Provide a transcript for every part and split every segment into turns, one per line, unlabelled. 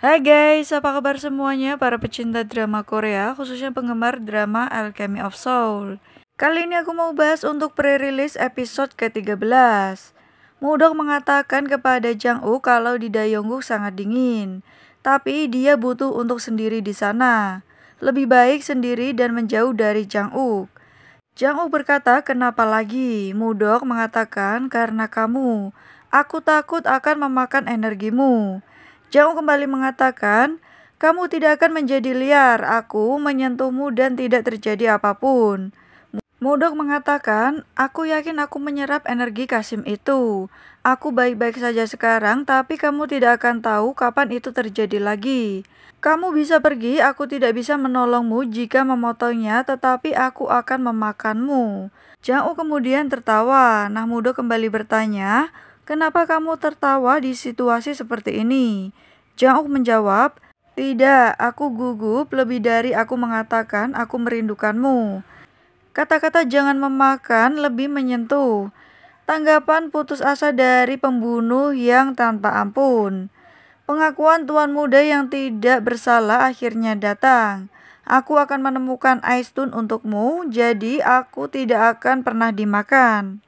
Hai guys, apa kabar semuanya para pecinta drama Korea, khususnya penggemar drama Alchemy of Soul. Kali ini aku mau bahas untuk pre-release episode ke-13. Mudok mengatakan kepada Jang U kalau di Dayonggu sangat dingin, tapi dia butuh untuk sendiri di sana. Lebih baik sendiri dan menjauh dari Jang U. Jang U berkata, "Kenapa lagi?" Mudok mengatakan, "Karena kamu. Aku takut akan memakan energimu." Jauh kembali mengatakan, "Kamu tidak akan menjadi liar. Aku menyentuhmu dan tidak terjadi apapun." Mudok mengatakan, "Aku yakin aku menyerap energi Kasim itu. Aku baik-baik saja sekarang, tapi kamu tidak akan tahu kapan itu terjadi lagi. Kamu bisa pergi, aku tidak bisa menolongmu jika memotongnya, tetapi aku akan memakanmu." Jauh kemudian tertawa. Nah, Mudok kembali bertanya, Kenapa kamu tertawa di situasi seperti ini? jang menjawab, tidak, aku gugup lebih dari aku mengatakan aku merindukanmu. Kata-kata jangan memakan lebih menyentuh. Tanggapan putus asa dari pembunuh yang tanpa ampun. Pengakuan tuan muda yang tidak bersalah akhirnya datang. Aku akan menemukan Aistun untukmu, jadi aku tidak akan pernah dimakan.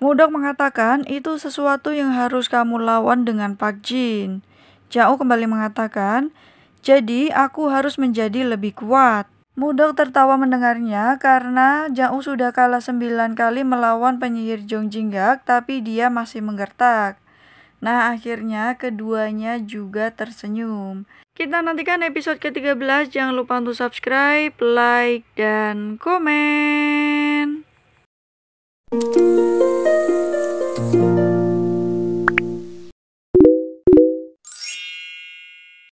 Mudok mengatakan itu sesuatu yang harus kamu lawan dengan Pak Jin. Jauh kembali mengatakan, jadi aku harus menjadi lebih kuat. Mudok tertawa mendengarnya karena Jau sudah kalah sembilan kali melawan penyihir Jong Jongjinggak tapi dia masih menggertak. Nah akhirnya keduanya juga tersenyum. Kita nantikan episode ke-13, jangan lupa untuk subscribe, like, dan komen.